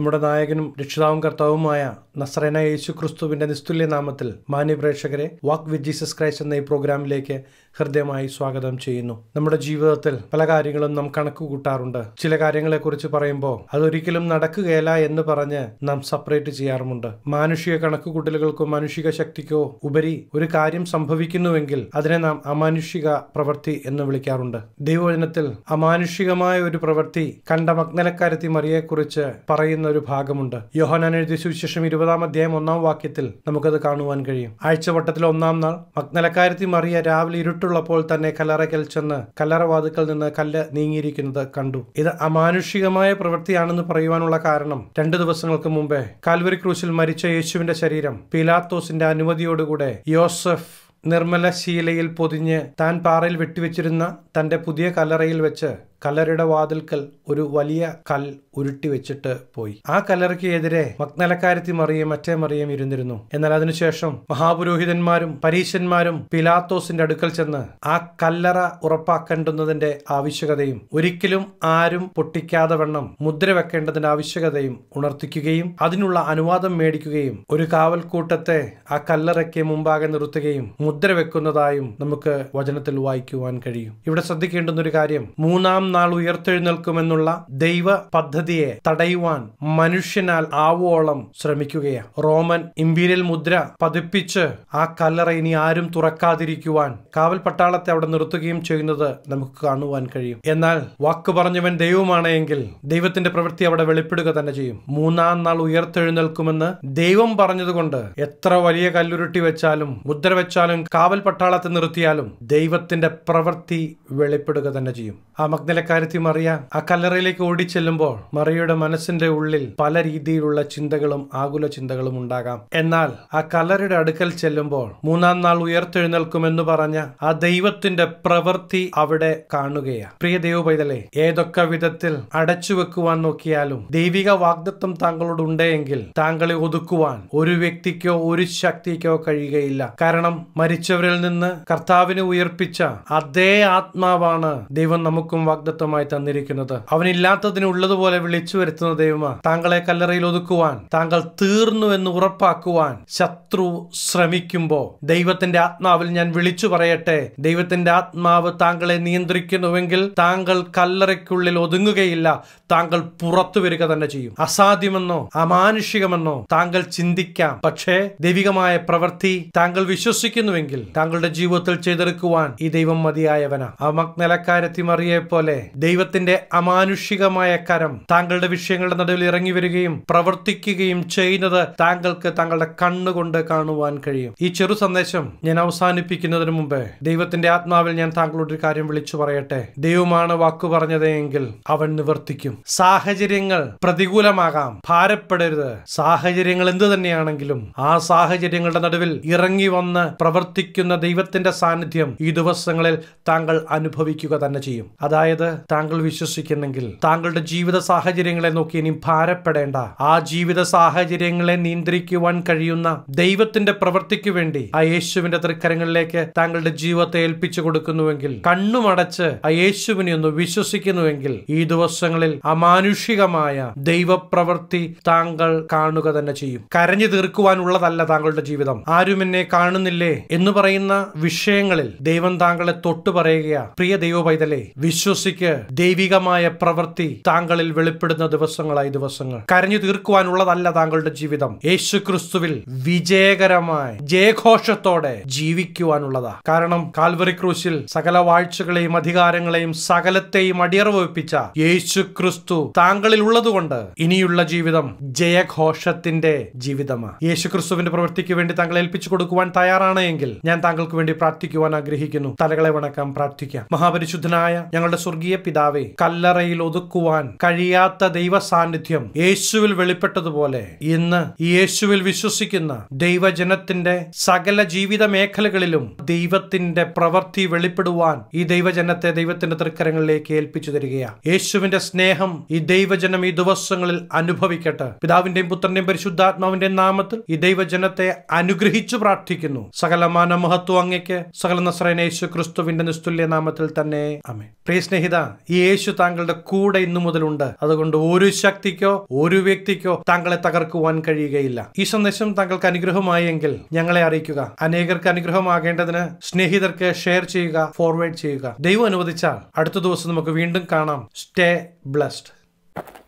നമ്മുടെ നായകനും രക്ഷിതാവും കർത്താവുമായ നസ്രേന യേശു ക്രിസ്തുവിന്റെ നിസ്തുല്യ നാമത്തിൽ മാന്യപ്രേക്ഷകരെ വാക്ക് വിത്ത് ജീസസ് ക്രൈസ്റ്റ് എന്ന ഈ പ്രോഗ്രാമിലേക്ക് ഹൃദയമായി സ്വാഗതം ചെയ്യുന്നു നമ്മുടെ ജീവിതത്തിൽ പല കാര്യങ്ങളും നാം കണക്ക് കൂട്ടാറുണ്ട് ചില കാര്യങ്ങളെക്കുറിച്ച് പറയുമ്പോൾ അതൊരിക്കലും നടക്കുകയില്ല എന്ന് പറഞ്ഞ് നാം സെപ്പറേറ്റ് ചെയ്യാറുമുണ്ട് മാനുഷിക കണക്കുകൂട്ടലുകൾക്കോ മാനുഷിക ശക്തിക്കോ ഉപരി ഒരു കാര്യം സംഭവിക്കുന്നുവെങ്കിൽ അതിനെ നാം അമാനുഷിക പ്രവൃത്തി എന്ന് വിളിക്കാറുണ്ട് ദൈവവചനത്തിൽ അമാനുഷികമായ ഒരു പ്രവൃത്തി കണ്ട മഗ്നലക്കാരത്തി മറിയെക്കുറിച്ച് പറയുന്ന ഒരു ഭാഗമുണ്ട് യോഹനാനെഴുതി സുവിശേഷം ഇരുപത് ഇരുപതാം അധ്യായം ഒന്നാം വാക്യത്തിൽ നമുക്കത് കാണുവാൻ കഴിയും ആഴ്ചവട്ടത്തിലെ ഒന്നാം നാൾ മഗ്നലക്കാരത്തി മറിയ രാവിലെ ഇരുട്ടുള്ളപ്പോൾ തന്നെ കല്ലറയ്ക്കൽ ചെന്ന് കല്ലറവാതുക്കൽ നിന്ന് കല്ല് നീങ്ങിയിരിക്കുന്നത് കണ്ടു ഇത് അമാനുഷികമായ പ്രവൃത്തിയാണെന്ന് പറയുവാനുള്ള കാരണം രണ്ടു ദിവസങ്ങൾക്ക് മുമ്പേ കാൽവരി ക്രൂശിൽ മരിച്ച യേശുവിന്റെ ശരീരം പിലാത്തോസിന്റെ അനുമതിയോടുകൂടെ യോസഫ് നിർമ്മല ശീലയിൽ പൊതിഞ്ഞ് താൻ പാറയിൽ വെട്ടിവെച്ചിരുന്ന തന്റെ പുതിയ കല്ലറയിൽ വെച്ച് കല്ലറയുടെ വാതിൽക്കൽ ഒരു വലിയ കൽ ഉരുട്ടി വെച്ചിട്ട് പോയി ആ കല്ലറയ്ക്ക് എതിരെ മഗ്നലക്കാരത്തി മറിയും മറ്റേ മറിയും ഇരുന്നിരുന്നു എന്നാൽ അതിനുശേഷം മഹാപുരോഹിതന്മാരും പരീശന്മാരും പിലാത്തോസിന്റെ അടുക്കൽ ചെന്ന് ആ കല്ലറ ഉറപ്പാക്കേണ്ടുന്നതിന്റെ ആവശ്യകതയും ഒരിക്കലും ആരും പൊട്ടിക്കാതെ വണ്ണം മുദ്ര വെക്കേണ്ടതിന്റെ ആവശ്യകതയും ഉണർത്തിക്കുകയും അതിനുള്ള അനുവാദം മേടിക്കുകയും ഒരു കാവൽക്കൂട്ടത്തെ ആ കല്ലറയ്ക്ക് മുമ്പാകെ നിർത്തുകയും മുദ്ര വെക്കുന്നതായും നമുക്ക് വചനത്തിൽ വായിക്കുവാൻ കഴിയും ഇവിടെ ശ്രദ്ധിക്കേണ്ടുന്ന ഒരു കാര്യം മൂന്നാം നാൾ ഉയർത്തെഴുന്നേൽക്കുമെന്നുള്ള ദൈവ പദ്ധതിയെ തടയുവാൻ മനുഷ്യനാൽ ആവോളം ശ്രമിക്കുകയാണ് റോമൻ ഇമ്പീരിയൽ മുദ്ര പതിപ്പിച്ച് ആ കല്ലറ ഇനി ആരും തുറക്കാതിരിക്കുവാൻ കാവൽ പട്ടാളത്തെ അവിടെ നിർത്തുകയും ചെയ്യുന്നത് നമുക്ക് കാണുവാൻ കഴിയും എന്നാൽ വാക്ക് പറഞ്ഞവൻ ദൈവമാണ് എങ്കിൽ ദൈവത്തിന്റെ പ്രവൃത്തി അവിടെ വെളിപ്പെടുക തന്നെ ചെയ്യും മൂന്നാം നാൾ ഉയർത്തെഴുന്നേൽക്കുമെന്ന് ദൈവം പറഞ്ഞതുകൊണ്ട് എത്ര വലിയ കല്ലുരുട്ടി വെച്ചാലും മുദ്ര വെച്ചാലും കാവൽ പട്ടാളത്തെ നിർത്തിയാലും ദൈവത്തിന്റെ പ്രവൃത്തി വെളിപ്പെടുക തന്നെ ചെയ്യും ആ മഗ്നല കാര്യത്തിൽ മറിയ ആ കല്ലറയിലേക്ക് ഓടിച്ചെല്ലുമ്പോൾ മറിയയുടെ മനസ്സിന്റെ ഉള്ളിൽ പല രീതിയിലുള്ള ചിന്തകളും ആകുല ചിന്തകളും ഉണ്ടാകാം എന്നാൽ ആ കല്ലറയുടെ അടുക്കൽ ചെല്ലുമ്പോൾ മൂന്നാം നാൾ ഉയർത്തെഴുന്നേൽക്കുമെന്ന് പറഞ്ഞ ആ ദൈവത്തിന്റെ പ്രവൃത്തി അവിടെ കാണുകയാണ് പ്രിയ ദൈവപൈതലെ ഏതൊക്കെ വിധത്തിൽ അടച്ചു വെക്കുവാൻ നോക്കിയാലും ദൈവിക വാഗ്ദത്വം താങ്കളോട് ഉണ്ടെങ്കിൽ താങ്കളെ ഒതുക്കുവാൻ ഒരു വ്യക്തിക്കോ ഒരു ശക്തിക്കോ കഴിയുകയില്ല കാരണം മരിച്ചവരിൽ നിന്ന് കർത്താവിനെ ഉയർപ്പിച്ച അതേ ആത്മാവാണ് ദൈവം നമുക്കും വാഗ്ദത്തം വാഗ്ദത്തമായി തന്നിരിക്കുന്നത് അവനില്ലാത്തതിനുള്ളതുപോലെ വിളിച്ചു വരുത്തുന്ന ദൈവമാ താങ്കളെ കല്ലറയിൽ ഒതുക്കുവാൻ താങ്കൾ തീർന്നു എന്ന് ഉറപ്പാക്കുവാൻ ശത്രു ശ്രമിക്കുമ്പോൾ ദൈവത്തിന്റെ ആത്മാവിൽ ഞാൻ വിളിച്ചു പറയട്ടെ ദൈവത്തിന്റെ ആത്മാവ് താങ്കളെ നിയന്ത്രിക്കുന്നുവെങ്കിൽ താങ്കൾ കല്ലറയ്ക്കുള്ളിൽ ഒതുങ്ങുകയില്ല താങ്കൾ പുറത്തു വരിക തന്നെ ചെയ്യും അസാധ്യമെന്നോ അമാനുഷികമെന്നോ താങ്കൾ ചിന്തിക്കാം പക്ഷേ ദൈവികമായ പ്രവൃത്തി താങ്കൾ വിശ്വസിക്കുന്നുവെങ്കിൽ താങ്കളുടെ ജീവിതത്തിൽ ചെയ്തെടുക്കുവാൻ ഈ ദൈവം മതിയായവനാ അവ മഗ്നലക്കാരത്തി മറിയെ പോലെ ദൈവത്തിന്റെ അമാനുഷികമായ കരം താങ്കളുടെ വിഷയങ്ങളുടെ നടുവിൽ ഇറങ്ങി വരികയും പ്രവർത്തിക്കുകയും ചെയ്യുന്നത് താങ്കൾക്ക് താങ്കളുടെ കണ്ണുകൊണ്ട് കാണുവാൻ കഴിയും ഈ ചെറു സന്ദേശം ഞാൻ അവസാനിപ്പിക്കുന്നതിന് മുമ്പ് ദൈവത്തിന്റെ ആത്മാവിൽ ഞാൻ താങ്കളോട് ഒരു കാര്യം വിളിച്ചു പറയട്ടെ ദൈവമാണ് വാക്കു പറഞ്ഞത് എങ്കിൽ അവൻ നിവർത്തിക്കും സാഹചര്യങ്ങൾ പ്രതികൂലമാകാം ഭാരപ്പെടരുത് സാഹചര്യങ്ങൾ എന്തു തന്നെയാണെങ്കിലും ആ സാഹചര്യങ്ങളുടെ നടുവിൽ ഇറങ്ങി വന്ന് പ്രവർത്തിക്കുന്ന ദൈവത്തിന്റെ സാന്നിധ്യം ഈ ദിവസങ്ങളിൽ താങ്കൾ അനുഭവിക്കുക തന്നെ ചെയ്യും അതായത് താങ്കൾ വിശ്വസിക്കുന്നെങ്കിൽ താങ്കളുടെ ജീവിത സാഹചര്യങ്ങളെ നോക്കി ഇനി ഭാരപ്പെടേണ്ട ആ ജീവിത സാഹചര്യങ്ങളെ നിയന്ത്രിക്കുവാൻ കഴിയുന്ന ദൈവത്തിന്റെ പ്രവൃത്തിക്ക് വേണ്ടി ആ യേശുവിന്റെ തൃക്കരങ്ങളിലേക്ക് താങ്കളുടെ ജീവിതത്തെ ഏൽപ്പിച്ചു കൊടുക്കുന്നുവെങ്കിൽ കണ്ണുമടച്ച് ആ യേശുവിനെ ഒന്ന് വിശ്വസിക്കുന്നുവെങ്കിൽ ഈ ദിവസങ്ങളിൽ അമാനുഷികമായ ദൈവപ്രവൃത്തി താങ്കൾ കാണുക തന്നെ ചെയ്യും കരഞ്ഞു തീർക്കുവാനുള്ളതല്ല താങ്കളുടെ ജീവിതം ആരും എന്നെ കാണുന്നില്ലേ എന്ന് പറയുന്ന വിഷയങ്ങളിൽ ദൈവം താങ്കളെ തൊട്ടു പറയുകയാ പ്രിയ ദൈവ പൈതലെ വിശ്വസി ഉയർച്ചയ്ക്ക് ദൈവികമായ പ്രവൃത്തി താങ്കളിൽ വെളിപ്പെടുന്ന ദിവസങ്ങളായി ദിവസങ്ങൾ കരഞ്ഞു തീർക്കുവാനുള്ളതല്ല താങ്കളുടെ ജീവിതം യേശു ക്രിസ്തുവിൽ വിജയകരമായി ജയഘോഷത്തോടെ ജീവിക്കുവാനുള്ളതാ കാരണം കാൽവറി ക്രൂശിൽ സകല വാഴ്ചകളെയും അധികാരങ്ങളെയും സകലത്തെയും അടിയറവ് വെപ്പിച്ച യേശു ക്രിസ്തു താങ്കളിൽ ഉള്ളതുകൊണ്ട് ഇനിയുള്ള ജീവിതം ജയഘോഷത്തിന്റെ ജീവിതമാണ് യേശു ക്രിസ്തുവിന്റെ പ്രവൃത്തിക്ക് വേണ്ടി താങ്കളെ ഏൽപ്പിച്ചു കൊടുക്കുവാൻ തയ്യാറാണെങ്കിൽ ഞാൻ താങ്കൾക്ക് വേണ്ടി പ്രാർത്ഥിക്കുവാൻ ആഗ്രഹിക്കുന്നു തലകളെ വണക്കാൻ പ്രാർത്ഥിക്കാം മഹാപരിശുദ്ധനായ ഞങ്ങളുടെ സ്വർഗ സ്വർഗീയ പിതാവെ കല്ലറയിൽ ഒതുക്കുവാൻ കഴിയാത്ത ദൈവ സാന്നിധ്യം യേശുവിൽ വെളിപ്പെട്ടതുപോലെ ഇന്ന് യേശുവിൽ വിശ്വസിക്കുന്ന ദൈവജനത്തിന്റെ സകല ജീവിത മേഖലകളിലും ദൈവത്തിന്റെ പ്രവൃത്തി വെളിപ്പെടുവാൻ ഈ ദൈവജനത്തെ ദൈവത്തിന്റെ തൃക്കരങ്ങളിലേക്ക് ഏൽപ്പിച്ചു തരികയാണ് യേശുവിന്റെ സ്നേഹം ഈ ദൈവജനം ഈ ദിവസങ്ങളിൽ അനുഭവിക്കട്ടെ പിതാവിന്റെയും പുത്രന്റെയും പരിശുദ്ധാത്മാവിന്റെയും നാമത്തിൽ ഈ ദൈവജനത്തെ അനുഗ്രഹിച്ചു പ്രാർത്ഥിക്കുന്നു സകലമാന മഹത്വം അങ്ങയ്ക്ക് സകല നസ്രയനേശു ക്രിസ്തുവിന്റെ നിസ്തുല്യ നാമത്തിൽ തന്നെ അമേ പ്രിയ സ്നേഹിത ഇതാ ഈ യേശു താങ്കളുടെ കൂടെ ഇന്നു മുതലുണ്ട് അതുകൊണ്ട് ഒരു ശക്തിക്കോ ഒരു വ്യക്തിക്കോ താങ്കളെ തകർക്കുവാൻ കഴിയുകയില്ല ഈ സന്ദേശം താങ്കൾക്ക് അനുഗ്രഹമായെങ്കിൽ ഞങ്ങളെ അറിയിക്കുക അനേകർക്ക് അനുഗ്രഹമാകേണ്ടതിന് സ്നേഹിതർക്ക് ഷെയർ ചെയ്യുക ഫോർവേഡ് ചെയ്യുക ദൈവം അനുവദിച്ചാൽ അടുത്ത ദിവസം നമുക്ക് വീണ്ടും കാണാം സ്റ്റേ ബ്ലസ്ഡ്